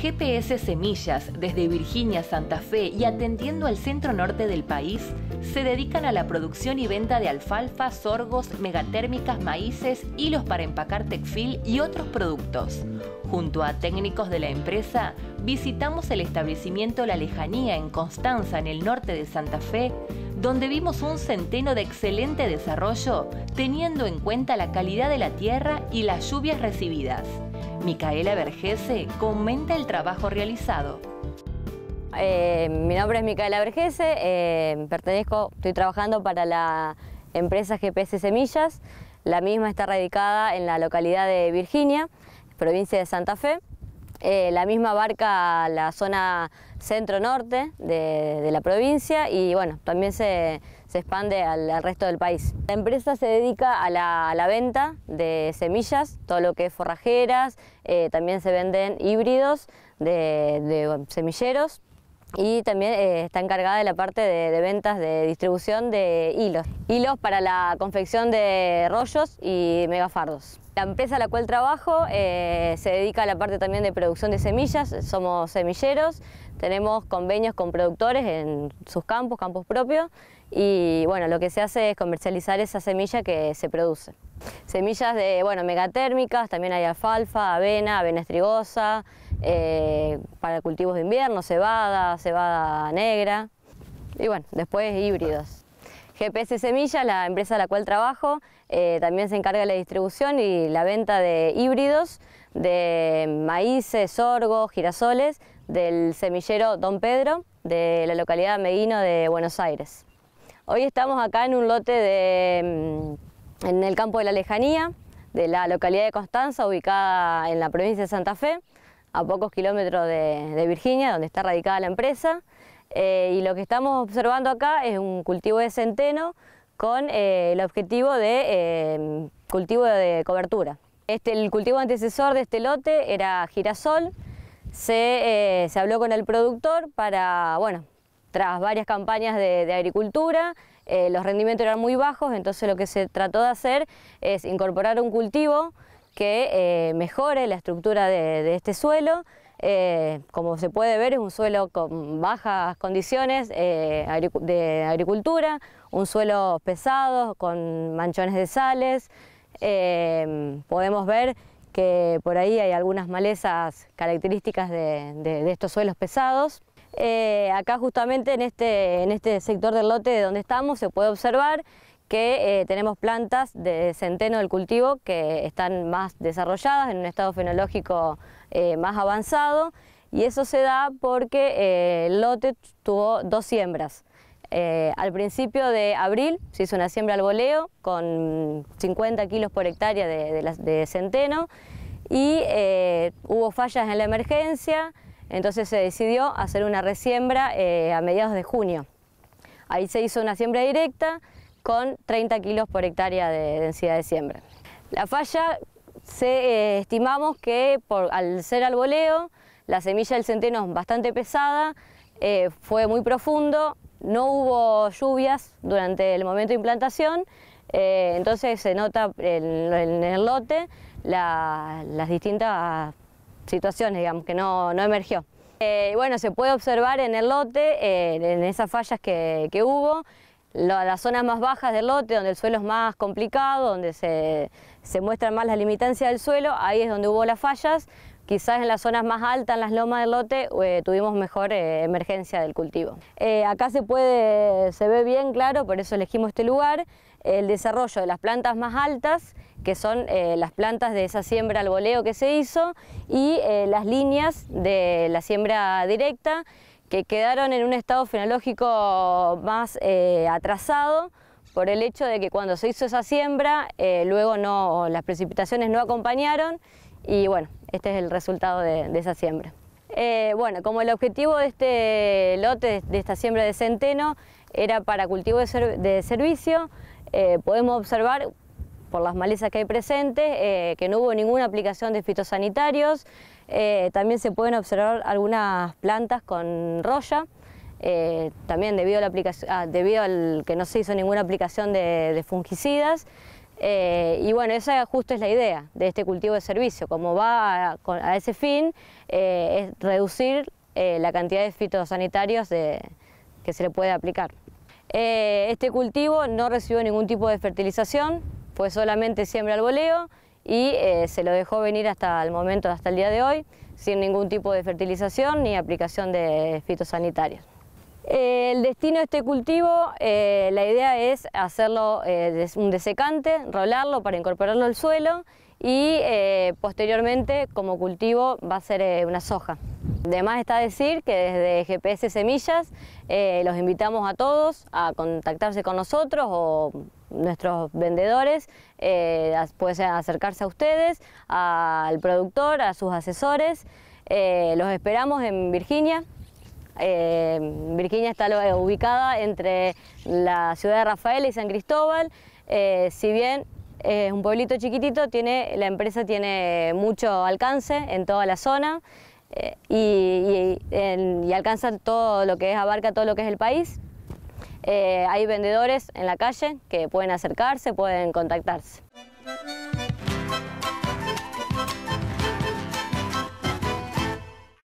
GPS Semillas, desde Virginia, Santa Fe y atendiendo al centro norte del país, se dedican a la producción y venta de alfalfa, sorgos, megatérmicas, maíces, hilos para empacar texfil y otros productos. Junto a técnicos de la empresa, visitamos el establecimiento La Lejanía en Constanza, en el norte de Santa Fe, donde vimos un centeno de excelente desarrollo, teniendo en cuenta la calidad de la tierra y las lluvias recibidas. Micaela Vergese comenta el trabajo realizado. Eh, mi nombre es Micaela Vergese, eh, pertenezco, estoy trabajando para la empresa GPS Semillas. La misma está radicada en la localidad de Virginia, provincia de Santa Fe. Eh, la misma abarca la zona centro-norte de, la provincia y bueno, también se, expande al, resto del país. La empresa se dedica a la, venta de semillas, todo lo que es forrajeras, eh, también se venden híbridos de semilleros y también eh, está encargada de la parte de, ventas de distribución de hilos. Hilos para la confección de rollos y megafardos. La empresa a la cual trabajo eh, se dedica a la parte también de producción de semillas, somos semilleros, tenemos convenios con productores en sus campos, campos propios, y bueno, lo que se hace es comercializar esa semilla que se produce. Semillas de, bueno, megatérmicas, también hay alfalfa, avena, avena estrigosa, eh, para cultivos de invierno, cebada, cebada negra y bueno, después híbridos. GPS Semillas, la empresa a la cual trabajo, eh, también se encarga de la distribución y la venta de híbridos de maíces, sorgo, girasoles del semillero Don Pedro de la localidad Meguino de Buenos Aires. Hoy estamos acá en un lote de, mm, en el campo de la lejanía, de la localidad de Constanza, ubicada en la provincia de Santa Fe, a pocos kilómetros de, Virginia, donde está radicada la empresa. Eh, y lo que estamos observando acá es un cultivo de centeno con eh, el objetivo de eh, cultivo de cobertura. Este, el cultivo antecesor de este lote era girasol. Se, se habló con el productor para, bueno, tras varias campañas de, agricultura, eh, los rendimientos eran muy bajos, entonces lo que se trató de hacer es incorporar un cultivo que eh, mejore la estructura de, este suelo. Eh, como se puede ver es un suelo con bajas condiciones de agricultura, un suelo pesado con manchones de sales. podemos ver que por ahí hay algunas malezas características de estos suelos pesados. Eh, acá justamente este, en este, sector del lote de donde estamos se puede observar que eh, tenemos plantas de centeno del cultivo que están más desarrolladas, en un estado fenológico eh, más avanzado, y eso se da porque el lote tuvo dos siembras. al principio de abril se hizo una siembra al voleo con 50 kilos por hectárea de centeno y hubo fallas en la emergencia, entonces se decidió hacer una resiembra eh, a mediados de junio. Ahí se hizo una siembra directa con 30 kilos por hectárea de densidad de siembra. La falla se, eh, estimamos que por, al ser alboleo, la semilla del centeno es bastante pesada, eh, fue muy profundo, no hubo lluvias durante el momento de implantación, entonces se nota en, el lote las distintas situaciones, digamos, que no, no emergió. Eh, bueno, se puede observar en el lote, eh, en esas fallas que, hubo, las zonas más bajas del lote, donde el suelo es más complicado, donde se, se muestran más la limitancia del suelo, ahí es donde hubo las fallas, Quizás en las zonas más altas, en las lomas del lote, eh, tuvimos mejor eh, emergencia del cultivo. Eh, acá se puede, se ve bien claro, por eso elegimos este lugar, el desarrollo de las plantas más altas, que son las plantas de esa siembra al voleo que se hizo, y las líneas de la siembra directa, que quedaron en un estado fenológico más atrasado, por el hecho de que cuando se hizo esa siembra, luego no, las precipitaciones no acompañaron y bueno, este es el resultado de, esa siembra. Eh, bueno, como el objetivo de este lote, de esta siembra de centeno, era para cultivo de, servicio, eh, podemos observar por las malezas que hay presentes, eh, que no hubo ninguna aplicación de fitosanitarios. también se pueden observar algunas plantas con roya, también debido, a la aplicación, ah, debido al que no se hizo ninguna aplicación de fungicidas. Eh, y bueno, esa justo es la idea de este cultivo de servicio, como va a, ese fin, eh, es reducir eh, la cantidad de fitosanitarios que se le puede aplicar. este cultivo no recibió ningún tipo de fertilización, fue solamente siembra al voleo y se lo dejó venir hasta el momento, hasta el día de hoy, sin ningún tipo de fertilización ni aplicación de fitosanitarios el destino de este cultivo, eh, la idea es hacerlo eh, un desecante, rolarlo para incorporarlo al suelo y eh, posteriormente como cultivo va a ser una soja. Además está a decir que desde GPS Semillas los invitamos a todos a contactarse con nosotros o nuestros vendedores, ser acercarse a ustedes, al productor, a sus asesores. los esperamos en Virginia, eh, Virginia está eh, ubicada entre la ciudad de Rafael y San Cristóbal. Eh, si bien es un pueblito chiquitito, tiene, la empresa tiene mucho alcance en toda la zona y, alcanza todo lo que es, abarca todo lo que es el país. hay vendedores en la calle que pueden acercarse, pueden contactarse.